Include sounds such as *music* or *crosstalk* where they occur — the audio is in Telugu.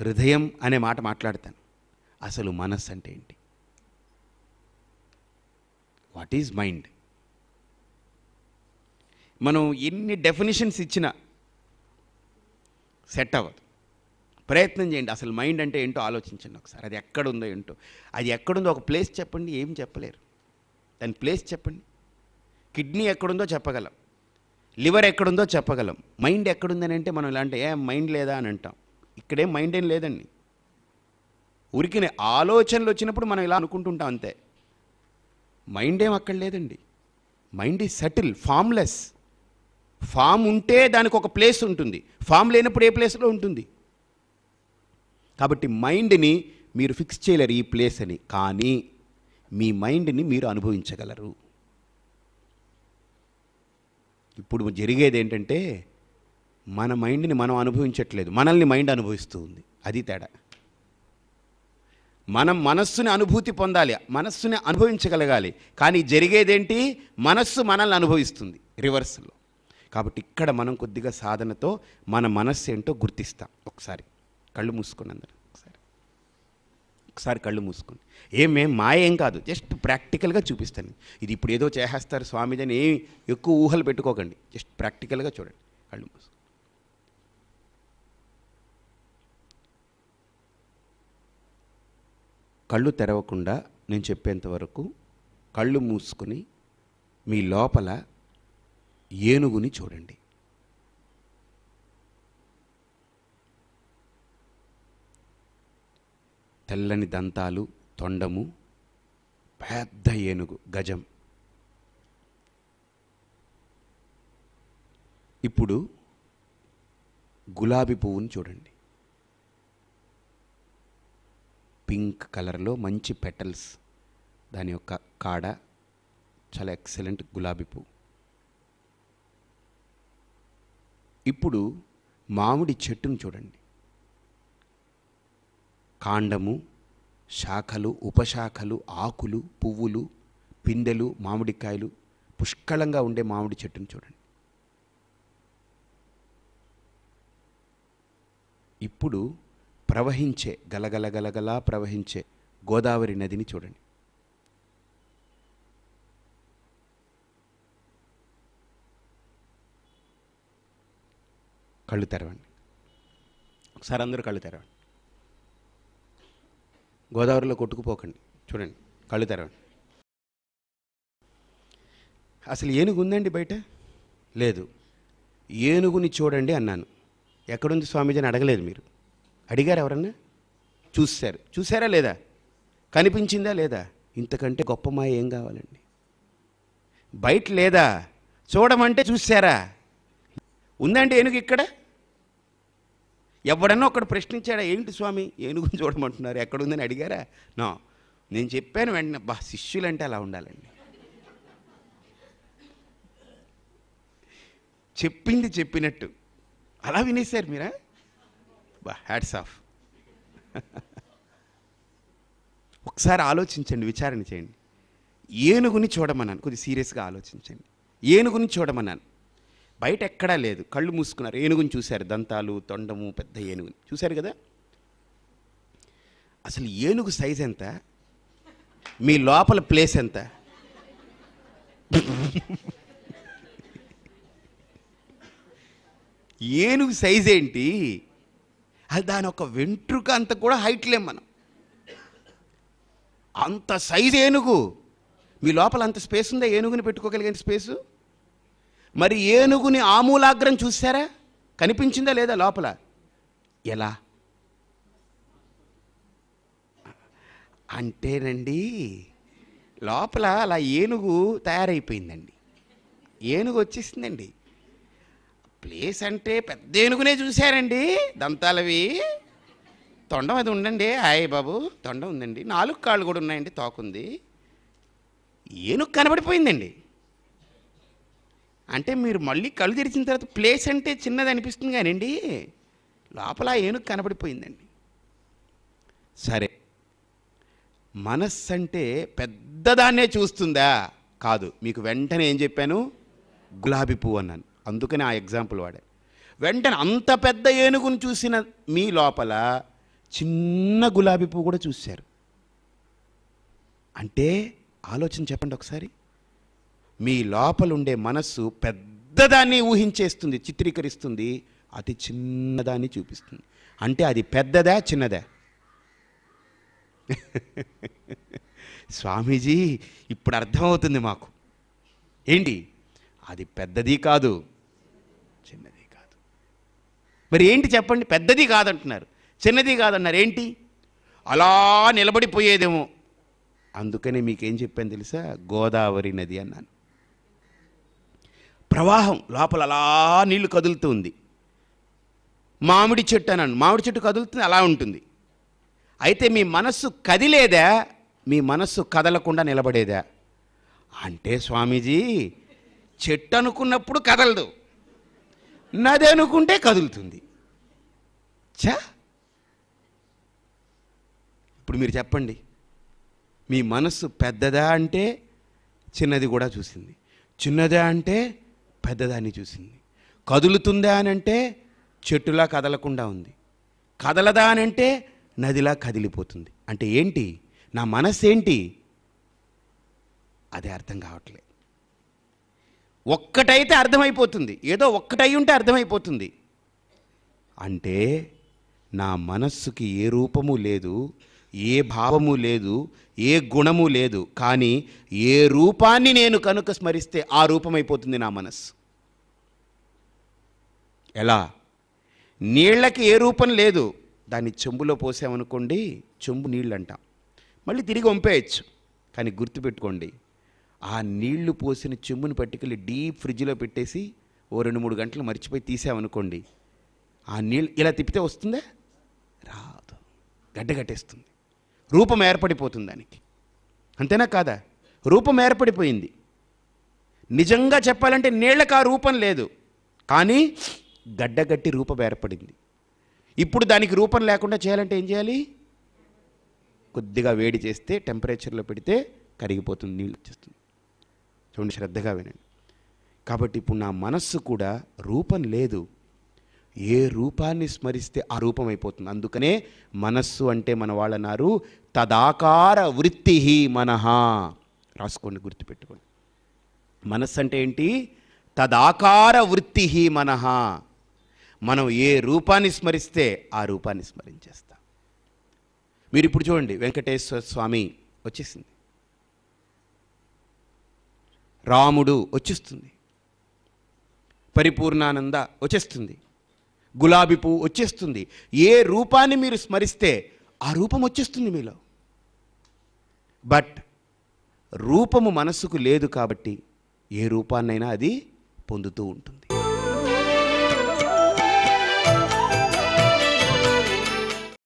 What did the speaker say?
హృదయం అనే మాట మాట్లాడతాను అసలు మనస్సు అంటే ఏంటి వాట్ ఈజ్ మైండ్ మనం ఎన్ని డెఫినేషన్స్ ఇచ్చినా సెట్ అవ్వదు ప్రయత్నం చేయండి అసలు మైండ్ అంటే ఏంటో ఆలోచించండి ఒకసారి అది ఎక్కడుందో ఏంటో అది ఎక్కడుందో ఒక ప్లేస్ చెప్పండి ఏం చెప్పలేరు దాని ప్లేస్ చెప్పండి కిడ్నీ ఎక్కడుందో చెప్పగలం లివర్ ఎక్కడుందో చెప్పగలం మైండ్ ఎక్కడుందని అంటే మనం ఇలాంటి ఏ మైండ్ లేదా అని అంటాం ఇక్కడే మైండ్ ఏం లేదండి ఉరికిన ఆలోచనలు వచ్చినప్పుడు మనం ఇలా అనుకుంటుంటాం అంతే మైండ్ ఏం అక్కడ లేదండి mind is settle formless form ఉంటే దానికి ఒక ప్లేస్ ఉంటుంది ఫామ్ లేనప్పుడు ఏ ప్లేస్లో ఉంటుంది కాబట్టి మైండ్ని మీరు ఫిక్స్ చేయలేరు ఈ ప్లేస్ అని కానీ మీ మైండ్ని మీరు అనుభవించగలరు ఇప్పుడు జరిగేది ఏంటంటే మన మైండ్ని మనం అనుభవించట్లేదు మనల్ని మైండ్ అనుభవిస్తూ ఉంది అది తేడా మనం మనస్సుని అనుభూతి పొందాలి మనస్సుని అనుభవించగలగాలి కానీ జరిగేదేంటి మనస్సు మనల్ని అనుభవిస్తుంది రివర్స్లో కాబట్టి ఇక్కడ మనం కొద్దిగా సాధనతో మన మనస్సు ఏంటో గుర్తిస్తాం ఒకసారి కళ్ళు మూసుకుని అందరు ఒకసారి ఒకసారి కళ్ళు మూసుకుని ఏమేం మాయ ఏం కాదు జస్ట్ ప్రాక్టికల్గా చూపిస్తాను ఇది ఇప్పుడు ఏదో చేసేస్తారు స్వామిజీ అని ఏమి ఎక్కువ ఊహలు పెట్టుకోకండి జస్ట్ ప్రాక్టికల్గా చూడండి కళ్ళు మూసుకుని కళ్ళు తెరవకుండా నేను చెప్పేంత వరకు కళ్ళు మూసుకుని మీ లోపల ఏనుగుని చూడండి తెల్లని దంతాలు తొండము పెద్ద ఏనుగు గజం ఇప్పుడు గులాబీ పువ్వుని చూడండి పింక్ కలర్లో మంచి పెటల్స్ దాని యొక్క కాడ చాలా ఎక్సలెంట్ గులాబీ పువ్వు ఇప్పుడు మామిడి చెట్టును చూడండి కాండము శాఖలు ఉపశాఖలు ఆకులు పువ్వులు పిందెలు మామిడికాయలు పుష్కలంగా ఉండే మామిడి చెట్టును చూడండి ఇప్పుడు ప్రవహించే గలగలగలగలా ప్రవహించే గోదావరి నదిని చూడండి కళ్ళు తెరవండి ఒకసారి అందరూ కళ్ళు తెరవండి గోదావరిలో కొట్టుకుపోకండి చూడండి కళ్ళు తెరవండి అసలు ఏనుగు ఉందండి బయట లేదు ఏనుగుని చూడండి అన్నాను ఎక్కడుంది స్వామీజీ అని అడగలేదు మీరు అడిగారు ఎవరన్నా చూశారు చూసారా లేదా కనిపించిందా లేదా ఇంతకంటే గొప్ప మాయ ఏం కావాలండి బయట లేదా చూడమంటే చూశారా ఉందండి ఏనుగు ఇక్కడ ఎవడన్నా ఒకడు ప్రశ్నించాడా ఏంటి స్వామి ఏనుగుని చూడమంటున్నారు ఎక్కడ ఉందని అడిగారా నా నేను చెప్పాను వెంటనే బా శిష్యులంటే అలా ఉండాలండి చెప్పింది చెప్పినట్టు అలా వినేశారు మీరా బా హ్యాట్స్ ఆఫ్ *laughs* ఒకసారి ఆలోచించండి విచారణ చేయండి ఏనుగుని చూడమన్నాను కొద్దిగా సీరియస్గా ఆలోచించండి ఏనుగుని చూడమన్నాను బయట ఎక్కడా లేదు కళ్ళు మూసుకున్నారు ఏనుగుని చూశారు దంతాలు తొండము పెద్ద ఏనుగుని చూశారు కదా అసలు ఏనుగు సైజ్ ఎంత మీ లోపల ప్లేస్ ఎంత *laughs* ఏనుగు సైజ్ ఏంటి అది దాని ఒక వెంట్రుక అంత కూడా హైట్ లేం మనం అంత సైజు ఏనుగు మీ లోపల అంత స్పేస్ ఉందా ఏనుగుని పెట్టుకోగలిగే స్పేసు మరి ఏనుగుని ఆమూలాగ్రం చూసారా కనిపించిందా లేదా లోపల ఎలా అంటేనండి లోపల అలా ఏనుగు తయారైపోయిందండి ఏనుగు వచ్చేసిందండి ప్లేస్ అంటే పెద్ద ఏనుగునే చూశారండి దంతాలవి తొండం అది ఉండండి హాయ్ బాబు తొండం ఉందండి నాలుగు కాళ్ళు కూడా ఉన్నాయండి తోకుంది ఏనుగు కనబడిపోయిందండి అంటే మీరు మళ్ళీ కళ్ళు తెరిచిన తర్వాత ప్లేస్ అంటే చిన్నది అనిపిస్తుంది కానివ్వండి లోపల ఏనుగు కనబడిపోయిందండి సరే మనస్సు అంటే పెద్దదాన్నే చూస్తుందా కాదు మీకు వెంటనే ఏం చెప్పాను గులాబీ పువ్వు అన్నాను అందుకని ఆ ఎగ్జాంపుల్ వాడే వెంటనే అంత పెద్ద ఏనుగును చూసిన మీ లోపల చిన్న గులాబీ పువ్వు కూడా చూశారు అంటే ఆలోచన చెప్పండి ఒకసారి మీ లోపల ఉండే మనస్సు పెద్దదాన్ని ఊహించేస్తుంది చిత్రీకరిస్తుంది అతి చిన్నదాన్ని చూపిస్తుంది అంటే అది పెద్దదా చిన్నదా *laughs* స్వామీజీ ఇప్పుడు అర్థమవుతుంది మాకు ఏంటి అది పెద్దది కాదు చిన్నది కాదు మరి ఏంటి చెప్పండి పెద్దది కాదంటున్నారు చిన్నది కాదన్నారు ఏంటి అలా నిలబడిపోయేదేమో అందుకనే మీకేం చెప్పాను తెలుసా గోదావరి నది అన్నాను ప్రవాహం లోపల అలా నీళ్లు ఉంది మామిడి చెట్టు అన్నాను మామిడి చెట్టు కదులుతుంది అలా ఉంటుంది అయితే మీ మనస్సు కదిలేదా మీ మనస్సు కదలకుండా నిలబడేదా అంటే స్వామీజీ చెట్టు అనుకున్నప్పుడు కదలదు నది అనుకుంటే కదులుతుంది చా ఇప్పుడు మీరు చెప్పండి మీ మనస్సు పెద్దదా అంటే చిన్నది కూడా చూసింది చిన్నదా అంటే పెద్దదాన్ని చూసింది కదులుతుందా అని అంటే చెట్టులా కదలకుండా ఉంది కదలదా అని అంటే నదిలా కదిలిపోతుంది అంటే ఏంటి నా మనస్సు ఏంటి అదే అర్థం కావట్లే ఒక్కటైతే అర్థమైపోతుంది ఏదో ఒక్కటై ఉంటే అర్థమైపోతుంది అంటే నా మనస్సుకి ఏ రూపము లేదు ఏ భావము లేదు ఏ గుణము లేదు కానీ ఏ రూపాన్ని నేను కనుక స్మరిస్తే ఆ రూపమైపోతుంది నా మనస్సు ఎలా నీళ్ళకి ఏ రూపం లేదు దాన్ని చెంబులో పోసామనుకోండి చెంబు నీళ్ళు అంటాం మళ్ళీ తిరిగి వంపేయచ్చు కానీ గుర్తుపెట్టుకోండి ఆ నీళ్లు పోసిన చెమ్ముని పట్టుకెళ్ళి డీప్ ఫ్రిడ్జ్లో పెట్టేసి ఓ రెండు మూడు గంటలు మర్చిపోయి తీసామనుకోండి ఆ నీళ్ళు ఇలా తిప్పితే వస్తుందా రాదు గడ్డగట్టేస్తుంది రూపం ఏర్పడిపోతుంది దానికి అంతేనా కాదా రూపం ఏర్పడిపోయింది నిజంగా చెప్పాలంటే నీళ్ళకి ఆ రూపం లేదు కానీ గడ్డగట్టి రూపం ఏర్పడింది ఇప్పుడు దానికి రూపం లేకుండా చేయాలంటే ఏం చేయాలి కొద్దిగా వేడి చేస్తే టెంపరేచర్లో పెడితే కరిగిపోతుంది నీళ్ళు వచ్చేస్తుంది చూడండి శ్రద్ధగా వినండి కాబట్టి ఇప్పుడు నా మనస్సు కూడా రూపం లేదు ఏ రూపాన్ని స్మరిస్తే ఆ రూపం అయిపోతుంది అందుకనే మనస్సు అంటే మన వాళ్ళన్నారు తదాకార వృత్తి మనహ రాసుకోండి గుర్తుపెట్టుకోండి మనస్సు అంటే ఏంటి తదాకార వృత్తి మనహ మనం ఏ రూపాన్ని స్మరిస్తే ఆ రూపాన్ని స్మరించేస్తాం మీరు ఇప్పుడు చూడండి వెంకటేశ్వర స్వామి వచ్చేసింది రాముడు వచ్చేస్తుంది పరిపూర్ణానంద వచ్చేస్తుంది గులాబీ పువ్వు వచ్చేస్తుంది ఏ రూపాన్ని మీరు స్మరిస్తే ఆ రూపం వచ్చేస్తుంది మీలో బట్ రూపము మనసుకు లేదు కాబట్టి ఏ రూపాన్నైనా అది పొందుతూ ఉంటుంది